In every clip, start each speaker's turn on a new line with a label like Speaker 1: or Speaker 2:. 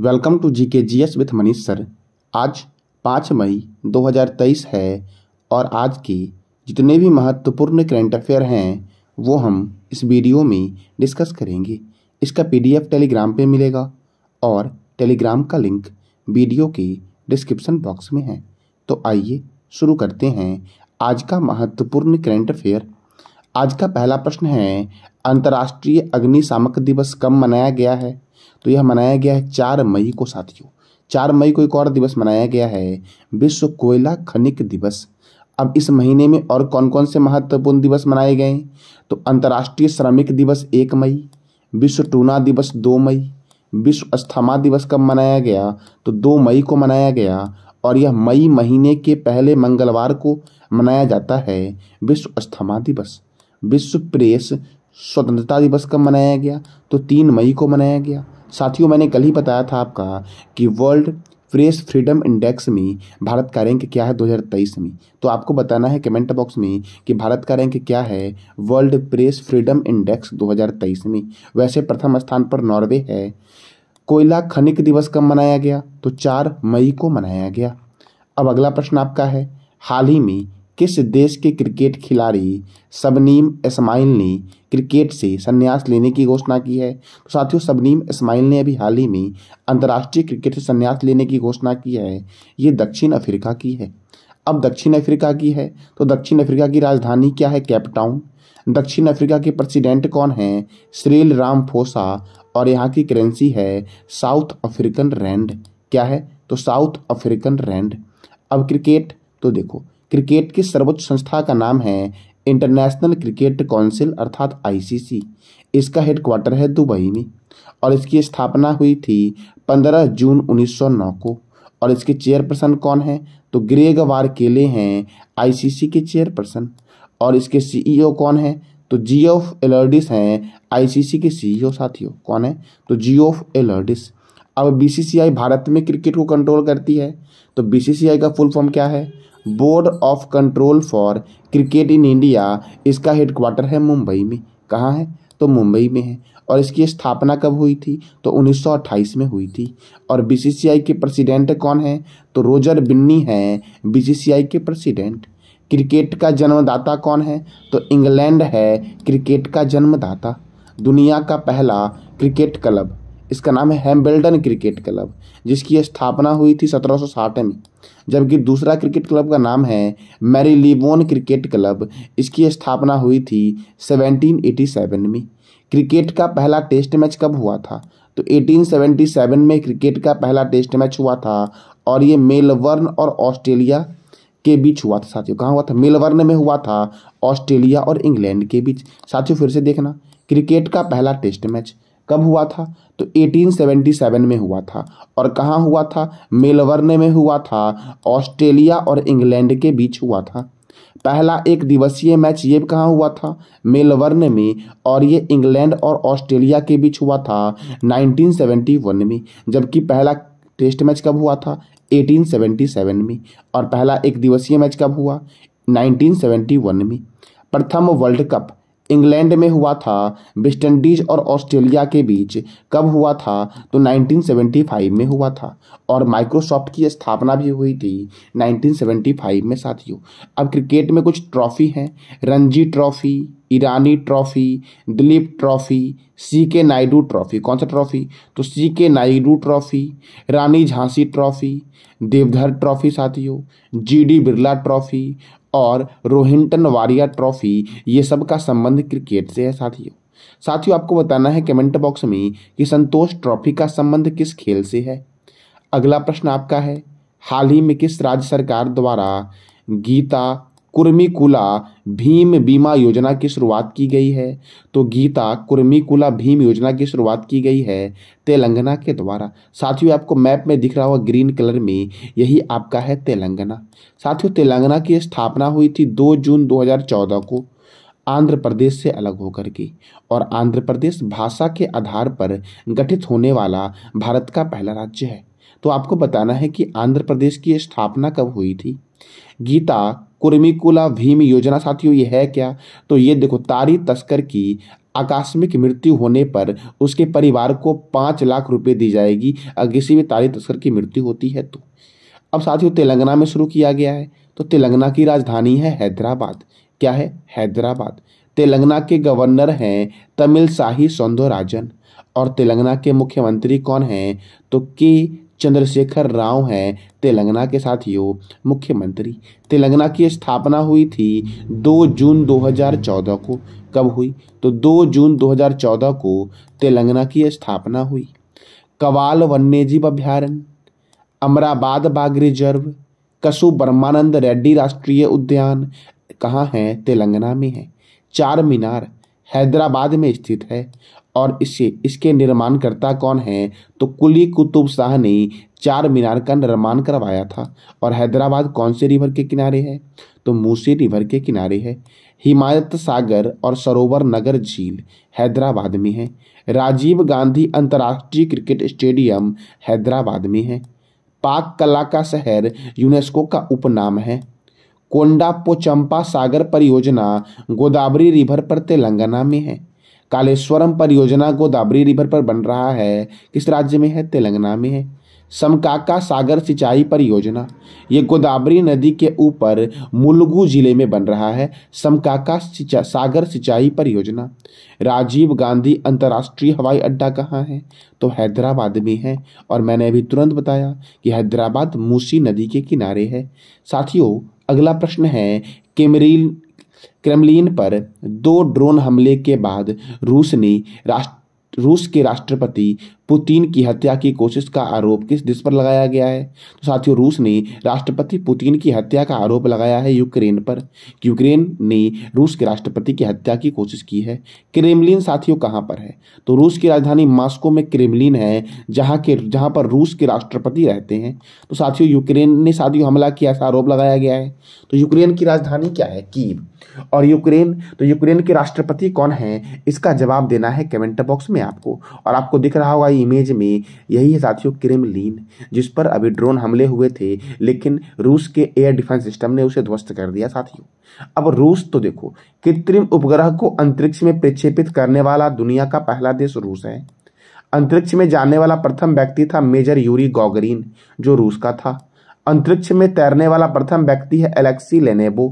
Speaker 1: welcome to G K G S with Manish sir आज पाँच मई 2023 है और आज के जितने भी महत्वपूर्ण करेंट अफेयर हैं वो हम इस वीडियो में डिस्कस करेंगे इसका पीडीएफ टेलीग्राम पे मिलेगा और टेलीग्राम का लिंक वीडियो के डिस्क्रिप्शन बॉक्स में है तो आइए शुरू करते हैं आज का महत्वपूर्ण करेंट अफेयर आज का पहला प्रश्न है अंतर्राष्ट्रीय अग्निशामक दिवस कब मनाया गया है तो यह मनाया गया है चार मई को साथियों चार मई को एक और दिवस मनाया गया है विश्व कोयला खनिक दिवस अब इस महीने में और कौन कौन से महत्वपूर्ण दिवस मनाए गए तो अंतर्राष्ट्रीय श्रमिक दिवस एक मई विश्व टूना दिवस दो मई विश्व अस्थमा दिवस कब मनाया गया तो दो मई को मनाया गया और यह मई महीने के पहले मंगलवार को मनाया जाता है विश्व अस्थमा दिवस विश्व प्रेस स्वतंत्रता दिवस कब मनाया गया तो तीन मई को मनाया गया साथियों मैंने कल ही बताया था आपका कि वर्ल्ड प्रेस फ्रीडम इंडेक्स में भारत का रैंक क्या है 2023 में तो आपको बताना है कमेंट बॉक्स में कि भारत का रैंक क्या है वर्ल्ड प्रेस फ्रीडम इंडेक्स 2023 में वैसे प्रथम स्थान पर नॉर्वे है कोयला खनिक दिवस कब मनाया गया तो चार मई को मनाया गया अब अगला प्रश्न आपका है हाल ही में किस देश के क्रिकेट खिलाड़ी सबनीम इसमाइल ने क्रिकेट से संन्यास लेने की घोषणा की है तो साथियों सबनीम इसमाइल ने अभी हाल ही में अंतर्राष्ट्रीय क्रिकेट से संन्यास लेने की घोषणा की है ये दक्षिण अफ्रीका की है अब दक्षिण अफ्रीका की है तो दक्षिण अफ्रीका की राजधानी क्या है कैपटाउन दक्षिण अफ्रीका के प्रेसिडेंट कौन हैं श्रील राम फोसा और यहाँ की करेंसी है साउथ अफ्रीकन रैंड क्या है तो साउथ अफ्रीकन रैंड अब क्रिकेट तो देखो क्रिकेट की सर्वोच्च संस्था का नाम है इंटरनेशनल क्रिकेट काउंसिल अर्थात आईसीसी इसका हेडक्वार्टर है दुबई में और इसकी स्थापना हुई थी 15 जून 1909 को और इसके चेयरपर्सन कौन हैं तो ग्रेग वार केले हैं आईसीसी के चेयरपर्सन और इसके सीईओ e कौन तो हैं तो जी ओफ एलर्डिस हैं आईसीसी के सीईओ e साथियों कौन है तो जी ओफ एलर्डिस अब बीसीसीआई भारत में क्रिकेट को कंट्रोल करती है तो बीसीसीआई का फुल फॉर्म क्या है Board of Control for Cricket in India इसका हेडक्वार्टर है मुंबई में कहाँ है तो मुंबई में है और इसकी स्थापना कब हुई थी तो 1928 में हुई थी और बीसीसीआई के प्रेसिडेंट कौन है तो रोजर बिन्नी हैं बीसीसीआई के प्रेसिडेंट क्रिकेट का जन्मदाता कौन है तो इंग्लैंड है क्रिकेट का जन्मदाता दुनिया का पहला क्रिकेट क्लब इसका नाम है हेम्बेल्डन क्रिकेट क्लब जिसकी स्थापना हुई थी सत्रह में जबकि दूसरा क्रिकेट क्लब का नाम है मैरीलीबोन क्रिकेट क्लब इसकी स्थापना हुई थी 1787 में क्रिकेट का पहला टेस्ट मैच कब हुआ था तो 1877 में क्रिकेट का पहला टेस्ट मैच हुआ था और ये मेलबर्न और ऑस्ट्रेलिया के बीच हुआ था साथियों कहाँ हुआ था मेलबर्न में हुआ था ऑस्ट्रेलिया और इंग्लैंड के बीच साथियों फिर से देखना क्रिकेट का पहला टेस्ट मैच कब हुआ था तो 1877 में हुआ था और कहाँ हुआ था मेलबर्न में हुआ था ऑस्ट्रेलिया और इंग्लैंड के बीच हुआ था पहला एक दिवसीय मैच ये कहाँ हुआ था मेलबर्न में और ये इंग्लैंड और ऑस्ट्रेलिया के बीच हुआ था 1971 में जबकि पहला टेस्ट मैच कब हुआ था 1877 में और पहला एक दिवसीय मैच कब हुआ 1971 में प्रथम वर्ल्ड कप इंग्लैंड में हुआ था वेस्टइंडीज और ऑस्ट्रेलिया के बीच कब हुआ था तो 1975 में हुआ था और माइक्रोसॉफ्ट की स्थापना भी हुई थी 1975 में साथियों अब क्रिकेट में कुछ ट्रॉफी हैं Ranji trophy Irani trophy Duleep trophy C K Naidu trophy कौन सा ट्रॉफी तो C K Naidu trophy Rani Jhansi trophy Deodhar trophy साथियों जी डी बिरला ट्रॉफी और रोहिंटन वारिया ट्रॉफी ये सब का संबंध क्रिकेट से है साथियों साथियों आपको बताना है कमेंट बॉक्स में कि संतोष ट्रॉफी का संबंध किस खेल से है अगला प्रश्न आपका है हाल ही में किस राज्य सरकार द्वारा गीता कुला भीम बीमा योजना की शुरुआत की गई है तो गीता कुला भीम योजना की शुरुआत की गई है तेलंगाना के द्वारा साथियों आपको मैप में दिख रहा होगा ग्रीन कलर में यही आपका है तेलंगाना साथियों तेलंगाना की स्थापना हुई थी दो जून 2014 को आंध्र प्रदेश से अलग होकर के और आंध्र प्रदेश भाषा के आधार पर गठित होने वाला भारत का पहला राज्य है तो आपको बताना है कि आंध्र प्रदेश की स्थापना कब हुई थी गीता कुर्मिकुला भीम योजना साथियों ये है क्या तो ये देखो तारी तस्कर की आकस्मिक मृत्यु होने पर उसके परिवार को पाँच लाख रुपए दी जाएगी अगर किसी भी तारी तस्कर की मृत्यु होती है तो अब साथियों तेलंगाना में शुरू किया गया है तो तेलंगाना की राजधानी है हैदराबाद क्या है हैदराबाद तेलंगाना के गवर्नर हैं तमिल शाही सौंदोराजन और तेलंगाना के मुख्यमंत्री कौन हैं तो के चंद्रशेखर राव हैं तेलंगाना के साथियों मुख्यमंत्री तेलंगाना की स्थापना हुई थी 2 जून 2014 को कब हुई तो 2 जून 2014 को तेलंगाना की स्थापना हुई कवाल वन्यजीव अभ्यारण्य अमराबाद बाघ रिजर्व कसु ब्रह्मानंद रेड्डी राष्ट्रीय उद्यान कहाँ है तेलंगाना में है चार मीनार हैदराबाद में स्थित है और इसे इसके निर्माणकर्ता कौन है तो कुली कुतुब शाह ने चार मीनार का निर्माण करवाया था और हैदराबाद कौन से रिवर के किनारे है तो मूसी रिवर के किनारे है हिमायत सागर और सरोवर नगर झील हैदराबाद में है राजीव गांधी अंतर्राष्ट्रीय क्रिकेट स्टेडियम हैदराबाद में है पाक कला का शहर यूनेस्को का उपनाम है कोंडा पोचंपा सागर परियोजना गोदावरी रिवर पर तेलंगाना में है कालेश्वरम परियोजना गोदावरी रिवर पर बन रहा है किस राज्य में है तेलंगाना में है समकाका सागर सिंचाई परियोजना ये गोदावरी नदी के ऊपर मुलगू जिले में बन रहा है समकाका सिचा, सागर सिंचाई परियोजना राजीव गांधी अंतर्राष्ट्रीय हवाई अड्डा कहाँ है तो हैदराबाद में है और मैंने अभी तुरंत बताया कि हैदराबाद मूसी नदी के किनारे है साथियों अगला प्रश्न है केमरील क्रेमलिन पर दो ड्रोन हमले के बाद रूस ने राष्ट्र रूस के राष्ट्रपति पुतिन की हत्या की कोशिश का आरोप किस देश पर लगाया गया है तो साथियों रूस ने राष्ट्रपति पुतिन की हत्या का आरोप लगाया है यूक्रेन पर यूक्रेन ने रूस के राष्ट्रपति की हत्या की कोशिश की है क्रेमलिन साथियों कहाँ पर है तो रूस की राजधानी मॉस्को में क्रेमलिन है जहाँ के जहाँ पर रूस के राष्ट्रपति रहते हैं तो साथियों यूक्रेन ने साथियों हमला किया ऐसा आरोप लगाया गया है तो यूक्रेन की राजधानी क्या है कीव और यूक्रेन तो यूक्रेन के राष्ट्रपति कौन है इसका जवाब देना है कमेंट बॉक्स में में आपको और आपको दिख रहा होगा इमेज में यही है साथियों क्रेमलिन जिस पर अभी ड्रोन हमले हुए थे लेकिन रूस के एयर डिफेंस सिस्टम ने उसे ध्वस्त कर दिया साथियों अब रूस तो देखो कृत्रिम उपग्रह को अंतरिक्ष में प्रक्षेपित करने वाला दुनिया का पहला देश रूस है अंतरिक्ष में जाने वाला प्रथम व्यक्ति था मेजर यूरी गॉगरीन जो रूस का था अंतरिक्ष में तैरने वाला प्रथम व्यक्ति है एलेक्सी लेनेबो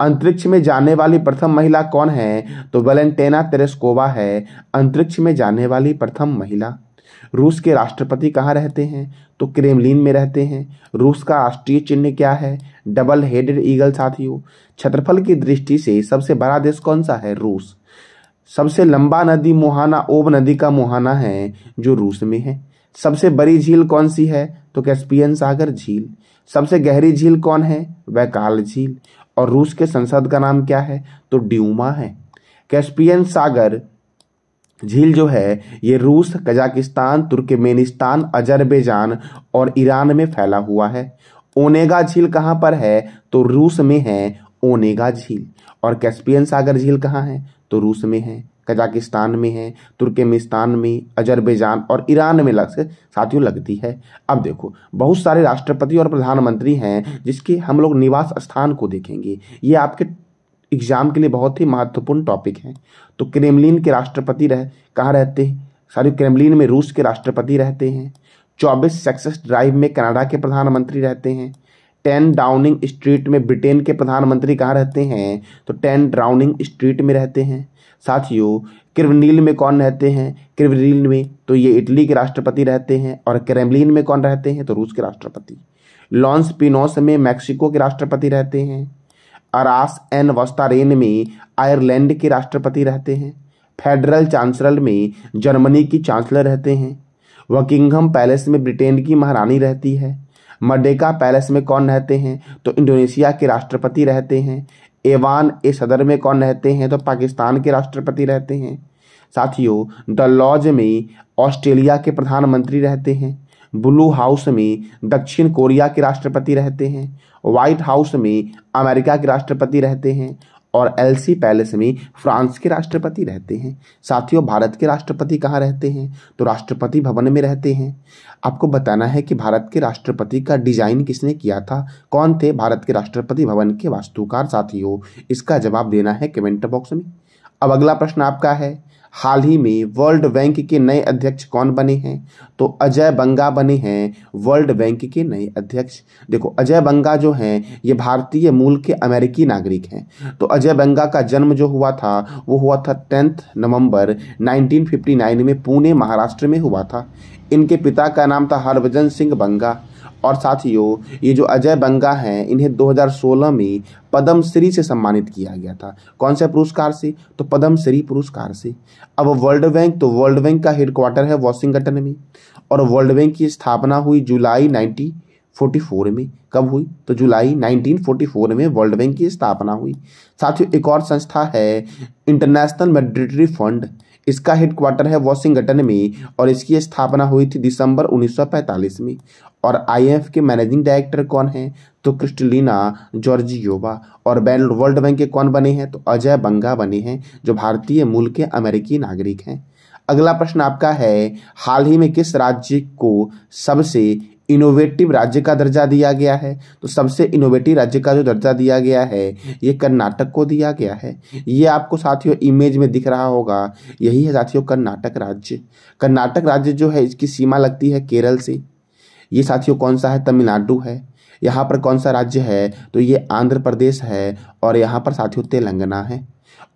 Speaker 1: अंतरिक्ष में जाने वाली प्रथम महिला कौन है तो वेलेंटेना तेरेस्कोवा है अंतरिक्ष में जाने वाली प्रथम महिला रूस के राष्ट्रपति कहाँ रहते हैं तो क्रेमलिन में रहते हैं रूस का राष्ट्रीय चिन्ह क्या है डबल हेडेड ईगल साथियों क्षेत्रफल की दृष्टि से सबसे बड़ा देश कौन सा है रूस सबसे लंबा नदी मोहाना ओब नदी का मोहाना है जो रूस में है सबसे बड़ी झील कौन सी है तो कैस्पियन सागर झील सबसे गहरी झील कौन है वैकाल झील और रूस के संसद का नाम क्या है तो ड्यूमा है कैस्पियन सागर झील जो है ये रूस कजाकिस्तान तुर्कमेनिस्तान अजरबैजान और ईरान में फैला हुआ है ओनेगा झील कहाँ पर है तो रूस में है ओनेगा झील और कैस्पियन सागर झील कहाँ है तो रूस में है कजाकिस्तान में है तुर्केमिस्तान में अजरबैजान और ईरान में लग साथियों लगती है अब देखो बहुत सारे राष्ट्रपति और प्रधानमंत्री हैं जिसके हम लोग निवास स्थान को देखेंगे ये आपके एग्जाम के लिए बहुत ही महत्वपूर्ण टॉपिक है तो क्रेमलिन के राष्ट्रपति रह कहाँ रहते हैं सारे क्रेमलिन में रूस के राष्ट्रपति रहते हैं चौबीस सक्सेस ड्राइव में कनाडा के प्रधानमंत्री रहते हैं टेन डाउनिंग स्ट्रीट में ब्रिटेन के प्रधानमंत्री कहाँ रहते हैं तो टेन डाउनिंग स्ट्रीट में रहते हैं साथियों क्रिवनील में कौन रहते हैं क्रिवनील में तो ये इटली के राष्ट्रपति रहते हैं और क्रेमलिन में कौन रहते हैं तो रूस के राष्ट्रपति लॉन्स पिनोस में मैक्सिको के राष्ट्रपति रहते हैं अरास एन वस्तारेन में आयरलैंड के राष्ट्रपति रहते हैं फेडरल चांसलर में जर्मनी की चांसलर रहते हैं वकिंगम पैलेस में ब्रिटेन की महारानी रहती है मडेका पैलेस में कौन रहते हैं तो इंडोनेशिया के राष्ट्रपति रहते हैं एवान ए सदर में कौन रहते हैं तो पाकिस्तान के राष्ट्रपति रहते हैं साथियों द लॉज में ऑस्ट्रेलिया के प्रधानमंत्री रहते हैं ब्लू हाउस में दक्षिण कोरिया के राष्ट्रपति रहते हैं व्हाइट हाउस में अमेरिका के राष्ट्रपति रहते हैं और एलसी पैलेस में फ्रांस के राष्ट्रपति रहते हैं साथियों भारत के राष्ट्रपति कहाँ रहते हैं तो राष्ट्रपति भवन में रहते हैं आपको बताना है कि भारत के राष्ट्रपति का डिजाइन किसने किया था कौन थे भारत के राष्ट्रपति भवन के वास्तुकार साथियों इसका जवाब देना है कमेंट बॉक्स में अब अगला प्रश्न आपका है हाल ही में वर्ल्ड बैंक के नए अध्यक्ष कौन बने हैं तो अजय बंगा बने हैं वर्ल्ड बैंक के नए अध्यक्ष देखो अजय बंगा जो हैं ये भारतीय मूल के अमेरिकी नागरिक हैं तो अजय बंगा का जन्म जो हुआ था वो हुआ था टेंथ नवंबर 1959 में पुणे महाराष्ट्र में हुआ था इनके पिता का नाम था हरभजन सिंह बंगा और साथियों ये जो अजय बंगा हैं इन्हें 2016 में पद्मश्री से सम्मानित किया गया था कौन से पुरस्कार से तो पद्मश्री पुरस्कार से अब वर्ल्ड बैंक तो वर्ल्ड बैंक का हेडक्वार्टर है वॉशिंगटन में और वर्ल्ड बैंक की स्थापना हुई जुलाई नाइनटीन फोर में कब हुई तो जुलाई 1944 में वर्ल्ड बैंक की स्थापना हुई साथियों एक और संस्था है इंटरनेशनल मेडिटरी फंड इसका हेडक्वार्टर है वॉशिंगटन में और इसकी स्थापना हुई थी दिसंबर 1945 में और आईएमएफ के मैनेजिंग डायरेक्टर कौन हैं तो क्रिस्टलिना जॉर्जियोवा और वर्ल्ड बैंक के कौन बने हैं तो अजय बंगा बने हैं जो भारतीय मूल के अमेरिकी नागरिक हैं अगला प्रश्न आपका है हाल ही में किस राज्य को सबसे इनोवेटिव राज्य का दर्जा दिया गया है तो सबसे इनोवेटिव राज्य का जो दर्जा दिया गया है ये कर्नाटक को दिया गया है ये आपको साथियों इमेज में दिख रहा होगा यही है साथियों कर्नाटक राज्य कर्नाटक राज्य जो है इसकी सीमा लगती है केरल से ये साथियों कौन सा है तमिलनाडु है यहाँ पर कौन सा राज्य है तो ये आंध्र प्रदेश है और यहाँ पर साथियों तेलंगाना है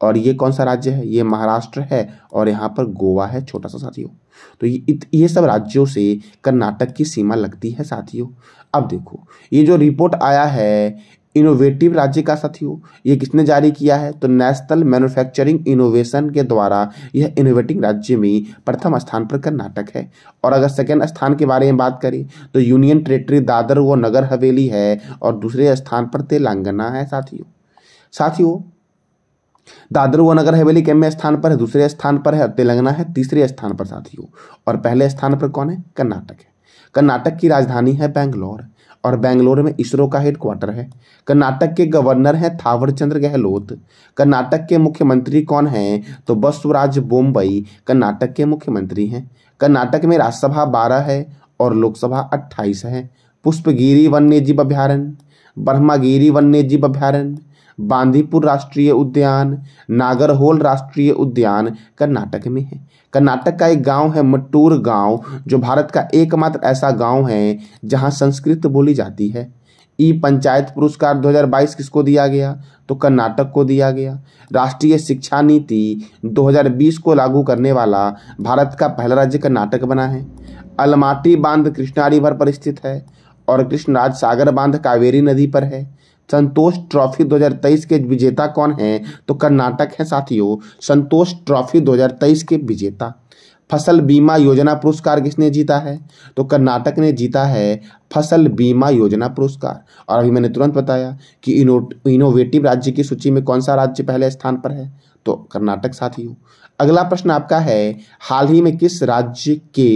Speaker 1: और ये कौन सा राज्य है ये महाराष्ट्र है और यहाँ पर गोवा है छोटा सा साथियों तो ये ये सब राज्यों से कर्नाटक की सीमा लगती है साथियों अब देखो ये जो रिपोर्ट आया है इनोवेटिव राज्य का साथियों ये किसने जारी किया है तो नेशनल मैन्युफैक्चरिंग इनोवेशन के द्वारा यह इनोवेटिंग राज्य में प्रथम स्थान पर कर्नाटक है और अगर सेकेंड स्थान के बारे में बात करें तो यूनियन टेरेटरी दादर व नगर हवेली है और दूसरे स्थान पर तेलंगाना है साथियों साथियों दादर व नगर हवेली कैम्य स्थान पर है दूसरे स्थान पर है तेलंगाना है तीसरे स्थान पर साथियों और पहले स्थान पर कौन है कर्नाटक है कर्नाटक की राजधानी है बैंगलोर और बैंगलोर में इसरो का हेडक्वार्टर है कर्नाटक के गवर्नर हैं थावरचंद्र गहलोत कर्नाटक के मुख्यमंत्री कौन हैं तो बसवराज बोम्बई कर्नाटक के मुख्यमंत्री हैं कर्नाटक में राज्यसभा बारह है और लोकसभा अट्ठाईस है पुष्पगिरी वन्यजीव अभ्यारण्य ब्रह्मागिरी वन्यजीव अभ्यारण्य बांदीपुर राष्ट्रीय उद्यान नागरहोल राष्ट्रीय उद्यान कर्नाटक में है कर्नाटक का एक गांव है मट्टूर गांव जो भारत का एकमात्र ऐसा गांव है जहां संस्कृत बोली जाती है ई पंचायत पुरस्कार 2022 किसको दिया गया तो कर्नाटक को दिया गया राष्ट्रीय शिक्षा नीति 2020 को लागू करने वाला भारत का पहला राज्य कर्नाटक बना है अलमाटी बांध कृष्णा रिवर पर स्थित है और कृष्णराज सागर बांध कावेरी नदी पर है संतोष ट्रॉफी 2023 के विजेता कौन हैं तो कर्नाटक है साथियों संतोष ट्रॉफी 2023 के विजेता फसल बीमा योजना पुरस्कार किसने जीता है तो कर्नाटक ने जीता है फसल बीमा योजना पुरस्कार और अभी मैंने तुरंत बताया कि इनो इनोवेटिव राज्य की सूची में कौन सा राज्य पहले स्थान पर है तो कर्नाटक साथियों अगला प्रश्न आपका है हाल ही में किस राज्य के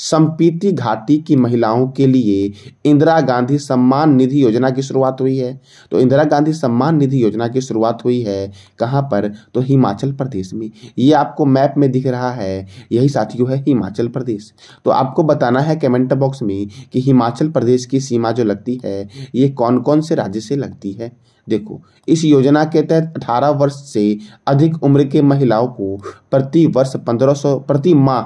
Speaker 1: संपीति घाटी की महिलाओं के लिए इंदिरा गांधी सम्मान निधि योजना की शुरुआत हुई है तो इंदिरा गांधी सम्मान निधि योजना की शुरुआत हुई है कहाँ पर तो हिमाचल प्रदेश में ये आपको मैप में दिख रहा है यही साथियों है हिमाचल प्रदेश तो आपको बताना है कमेंट बॉक्स में कि हिमाचल प्रदेश की सीमा जो लगती है ये कौन कौन से राज्य से लगती है देखो इस योजना के तहत 18 वर्ष से अधिक उम्र के महिलाओं को प्रति वर्ष 1500 प्रति माह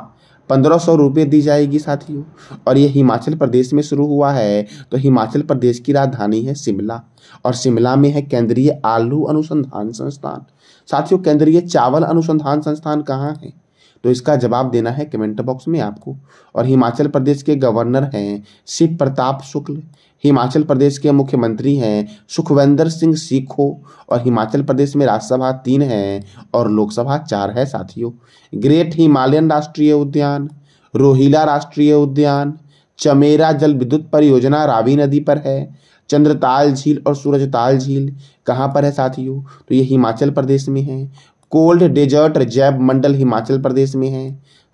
Speaker 1: पंद्रह सौ रुपये दी जाएगी साथियों और ये हिमाचल प्रदेश में शुरू हुआ है तो हिमाचल प्रदेश की राजधानी है शिमला और शिमला में है केंद्रीय आलू अनुसंधान संस्थान साथियों केंद्रीय चावल अनुसंधान संस्थान कहाँ है तो इसका जवाब देना है कमेंट बॉक्स में आपको और हिमाचल प्रदेश के गवर्नर हैं शिव प्रताप शुक्ल हिमाचल प्रदेश के मुख्यमंत्री हैं सुखविंदर सिंह सीखो और हिमाचल प्रदेश में राज्यसभा तीन है और लोकसभा चार है साथियों ग्रेट हिमालयन राष्ट्रीय उद्यान रोहिला राष्ट्रीय उद्यान चमेरा जल विद्युत परियोजना रावी नदी पर है चंद्रताल झील और सूरजताल झील कहाँ पर है साथियों तो ये हिमाचल प्रदेश में है कोल्ड डेजर्ट जैव मंडल हिमाचल प्रदेश में है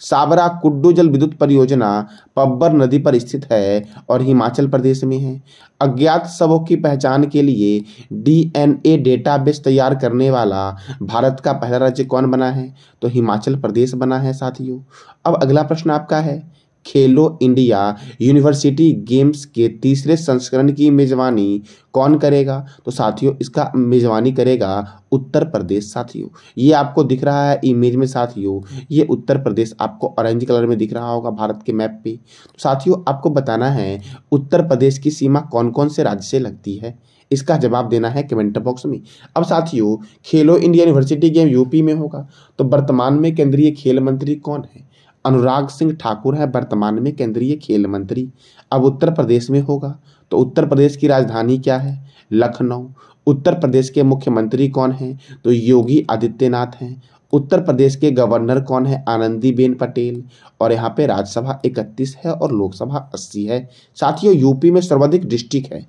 Speaker 1: साबरा कुड्डू जल विद्युत परियोजना पब्बर नदी पर स्थित है और हिमाचल प्रदेश में है अज्ञात शवों की पहचान के लिए डीएनए डेटाबेस तैयार करने वाला भारत का पहला राज्य कौन बना है तो हिमाचल प्रदेश बना है साथियों अब अगला प्रश्न आपका है खेलो इंडिया यूनिवर्सिटी गेम्स के तीसरे संस्करण की मेज़बानी कौन करेगा तो साथियों इसका मेज़बानी करेगा उत्तर प्रदेश साथियों ये आपको दिख रहा है इमेज में साथियों ये उत्तर प्रदेश आपको ऑरेंज कलर में दिख रहा होगा भारत के मैप पे तो साथियों आपको बताना है उत्तर प्रदेश की सीमा कौन कौन से राज्य से लगती है इसका जवाब देना है कमेंट बॉक्स में अब साथियों खेलो इंडिया यूनिवर्सिटी गेम यूपी में होगा तो वर्तमान में केंद्रीय खेल मंत्री कौन है अनुराग सिंह ठाकुर हैं वर्तमान में केंद्रीय खेल मंत्री अब उत्तर प्रदेश में होगा तो उत्तर प्रदेश की राजधानी क्या है लखनऊ उत्तर प्रदेश के मुख्यमंत्री कौन हैं तो योगी आदित्यनाथ हैं उत्तर प्रदेश के गवर्नर कौन है आनंदीबेन पटेल और यहाँ पे राज्यसभा 31 है और लोकसभा 80 है साथियों यूपी में सर्वाधिक डिस्ट्रिक्ट है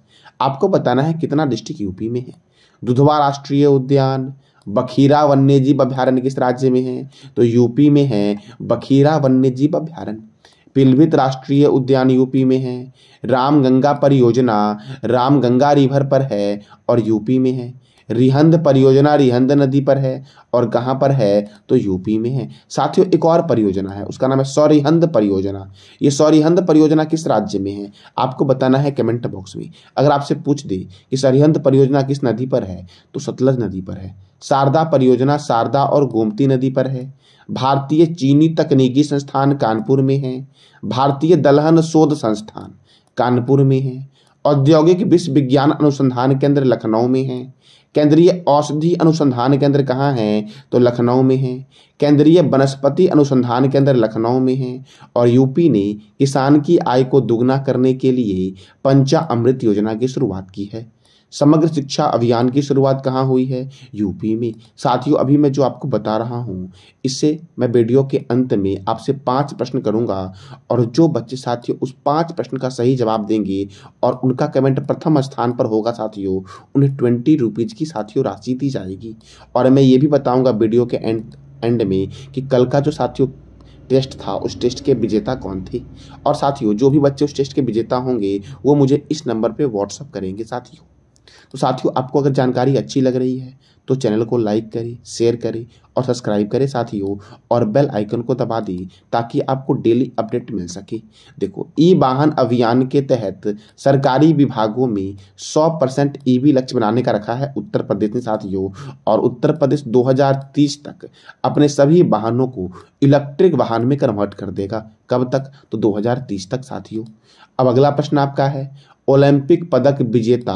Speaker 1: आपको बताना है कितना डिस्ट्रिक्ट यूपी में है दुधवा राष्ट्रीय उद्यान बखीरा वन्यजीव अभ्यारण्य किस राज्य में है तो यूपी में है बखीरा वन्यजीव अभ्यारण्य पिलवित राष्ट्रीय उद्यान यूपी में है राम गंगा परियोजना रामगंगा रिवर पर है और यूपी में है रिहंद परियोजना रिहंद नदी पर है और कहाँ पर है तो यूपी में है साथियों एक और परियोजना है उसका नाम है सौरिहंद परियोजना ये सौरिहंद परियोजना किस राज्य में है आपको बताना है कमेंट बॉक्स में अगर आपसे पूछ दे कि सरिहंद परियोजना किस नदी पर है तो सतलज नदी पर है शारदा परियोजना शारदा और गोमती नदी पर है भारतीय चीनी तकनीकी संस्थान कानपुर में है भारतीय दलहन शोध संस्थान कानपुर में है औद्योगिक विश्वविज्ञान अनुसंधान केंद्र लखनऊ में है केंद्रीय औषधि अनुसंधान केंद्र कहाँ है तो लखनऊ में है केंद्रीय वनस्पति अनुसंधान केंद्र लखनऊ में है और यूपी ने किसान की आय को दुगना करने के लिए पंचा अमृत योजना की शुरुआत की है समग्र शिक्षा अभियान की शुरुआत कहाँ हुई है यूपी में साथियों अभी मैं जो आपको बता रहा हूँ इससे मैं वीडियो के अंत में आपसे पांच प्रश्न करूँगा और जो बच्चे साथियों उस पांच प्रश्न का सही जवाब देंगे और उनका कमेंट प्रथम स्थान पर होगा साथियों उन्हें ट्वेंटी रुपीज़ की साथियों राशि दी जाएगी और मैं ये भी बताऊँगा वीडियो के एंड एंड में कि कल का जो साथियों टेस्ट था उस टेस्ट के विजेता कौन थे और साथियों जो भी बच्चे उस टेस्ट के विजेता होंगे वो मुझे इस नंबर पे व्हाट्सअप करेंगे साथियों तो साथियों आपको अगर जानकारी अच्छी लग रही है तो चैनल को लाइक करें शेयर करें और सब्सक्राइब करें साथियों और बेल आइकन को दबा दें ताकि आपको डेली अपडेट मिल सके देखो ई वाहन अभियान के तहत सरकारी विभागों में 100 परसेंट ई लक्ष्य बनाने का रखा है उत्तर प्रदेश ने साथियों और उत्तर प्रदेश 2030 तक अपने सभी वाहनों को इलेक्ट्रिक वाहन में कन्वर्ट कर देगा कब तक तो दो तक साथियों अब अगला प्रश्न आपका है ओलंपिक पदक विजेता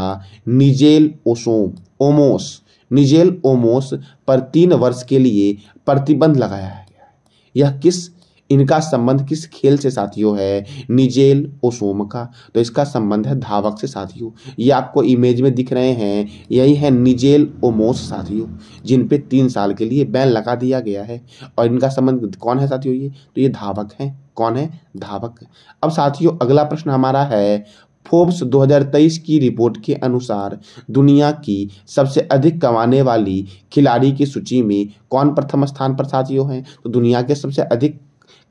Speaker 1: निजेल ओसोम ओमोस निजेल ओमोस पर तीन वर्ष के लिए प्रतिबंध लगाया गया है यह किस इनका संबंध किस खेल से साथियों है निजेल ओसोम का तो इसका संबंध है धावक से साथियों ये आपको इमेज में दिख रहे हैं यही है निजेल ओमोस साथियों जिन पे तीन साल के लिए बैन लगा दिया गया है और इनका संबंध कौन है साथियों ये तो ये धावक हैं कौन है धावक अब साथियों अगला प्रश्न हमारा है फोर्ब्स 2023 की रिपोर्ट के अनुसार दुनिया की सबसे अधिक कमाने वाली खिलाड़ी की सूची में कौन प्रथम स्थान पर साथियों हैं तो दुनिया के सबसे अधिक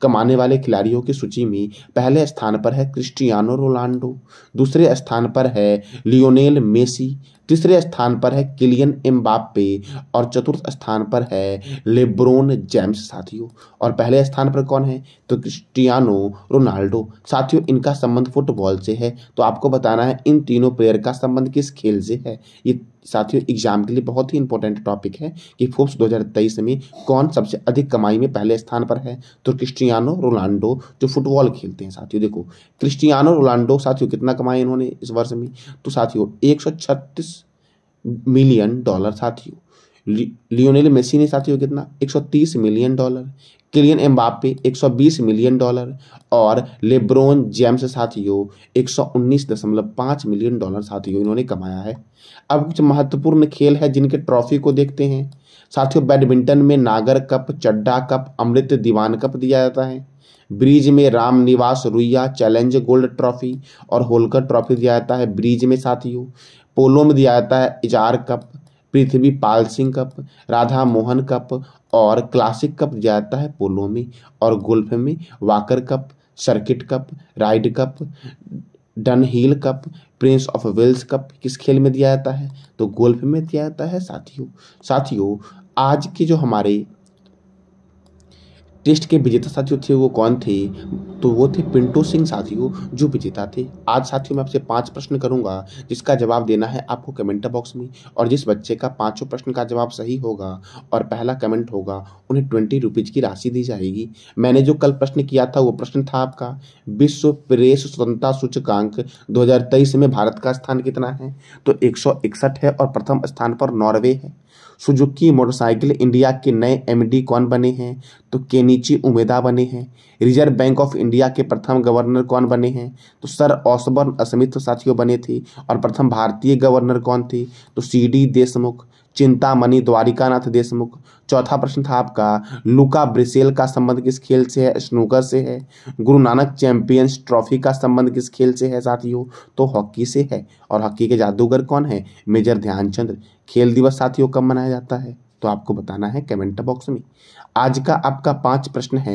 Speaker 1: कमाने वाले खिलाड़ियों की सूची में पहले स्थान पर है क्रिस्टियानो रोनाल्डो दूसरे स्थान पर है लियोनेल मेसी तीसरे स्थान पर है किलियन एम्बापे और चतुर्थ स्थान पर है लेब्रोन जेम्स साथियों और पहले स्थान पर कौन है तो क्रिस्टियानो रोनाल्डो साथियों इनका संबंध फुटबॉल से है तो आपको बताना है इन तीनों प्लेयर का संबंध किस खेल से है ये साथियों एग्जाम के लिए बहुत ही इंपॉर्टेंट टॉपिक है कि फोर्स 2023 में कौन सबसे अधिक कमाई में पहले स्थान पर है तो क्रिस्टियानो रोनाल्डो जो फुटबॉल खेलते हैं साथियों देखो क्रिस्टियानो रोनाल्डो साथियों कितना कमाई इन्होंने इस वर्ष में तो साथियों एक मिलियन डॉलर साथियों लियोनेल मेसी ने साथियों कितना 130 million dollar Kylian Mbappe 120 million dollar और लेब्रोन जेम्स साथियों 119.5 मिलियन डॉलर साथियों इन्होंने कमाया है अब कुछ महत्वपूर्ण खेल है जिनके ट्रॉफी को देखते हैं साथियों बैडमिंटन में Nagar cup Chadha cup Amrit Diwan cup दिया जाता है ब्रिज में राम निवास रुइया चैलेंज गोल्ड ट्रॉफी और होलकर ट्रॉफी दिया जाता है ब्रिज में साथियों पोलो में दिया जाता है Ezra cup Prithvi Pal Singh cup Radha Mohan cup और क्लासिक कप जाता है पोलो में और गोल्फ में Walker cup circuit cup Ryder cup Dunhill cup Prince of Wales cup किस खेल में दिया जाता है तो गोल्फ में दिया जाता है साथियों साथियों आज के जो हमारे टेस्ट के विजेता साथियों थे वो कौन थे तो वो थे पिंटू सिंह साथियों जो विजेता थे आज साथियों मैं आपसे पांच प्रश्न करूंगा जिसका जवाब देना है आपको कमेंट बॉक्स में और जिस बच्चे का पांचों प्रश्न का जवाब सही होगा और पहला कमेंट होगा उन्हें ट्वेंटी रुपीज़ की राशि दी जाएगी मैंने जो कल प्रश्न किया था वो प्रश्न था आपका विश्व प्रेस स्वतंत्रता सूचकांक दो में भारत का स्थान कितना है तो एक है और प्रथम स्थान पर नॉर्वे है सुजुकी मोटरसाइकिल इंडिया के नए एमडी कौन बने हैं तो केनीची उमेदा बने हैं रिजर्व बैंक ऑफ इंडिया के प्रथम गवर्नर कौन बने हैं तो सर ऑसबर्न असमित साथियों बने थे और प्रथम भारतीय गवर्नर कौन थे तो सी डी देशमुख चिंतामणि द्वारिकानाथ देशमुख चौथा प्रश्न था आपका लुका ब्रिसेल का संबंध किस खेल से है स्नूकर से है गुरु नानक चैंपियंस ट्रॉफी का संबंध किस खेल से है साथियों तो हॉकी से है और हॉकी के जादूगर कौन है मेजर ध्यानचंद्र खेल दिवस साथियों कब मनाया जाता है तो आपको बताना है कमेंट बॉक्स में आज का आपका पांच प्रश्न है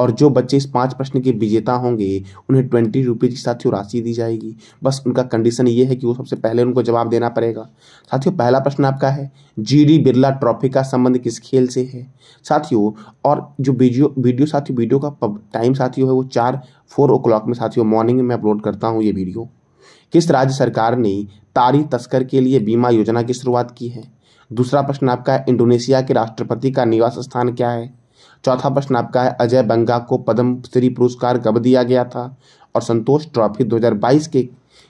Speaker 1: और जो बच्चे इस पांच प्रश्न के विजेता होंगे उन्हें ट्वेंटी रुपीज़ की साथियों राशि दी जाएगी बस उनका कंडीशन ये है कि वो सबसे पहले उनको जवाब देना पड़ेगा साथियों पहला प्रश्न आपका है जी डी बिरला ट्रॉफी का संबंध किस खेल से है साथियों और जो वीडियो वीडियो साथियों वीडियो का टाइम साथियों है वो चार फोर ओ क्लॉक में साथियों मॉर्निंग में अपलोड करता हूँ ये वीडियो किस राज्य सरकार ने तारी तस्कर के लिए बीमा योजना की शुरुआत की है दूसरा प्रश्न आपका है इंडोनेशिया के राष्ट्रपति का निवास स्थान क्या है चौथा प्रश्न आपका है अजय बंगा को पद्म श्री पुरस्कार कब दिया गया था और संतोष ट्रॉफी 2022 के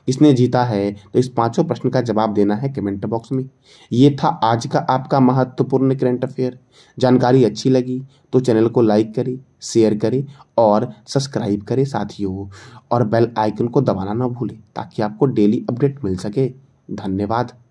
Speaker 1: किसने जीता है तो इस पांचों प्रश्न का जवाब देना है कमेंट बॉक्स में ये था आज का आपका महत्वपूर्ण करंट अफेयर जानकारी अच्छी लगी तो चैनल को लाइक करें शेयर करें और सब्सक्राइब करें साथियों और बेल आइकन को दबाना ना भूलें ताकि आपको डेली अपडेट मिल सके धन्यवाद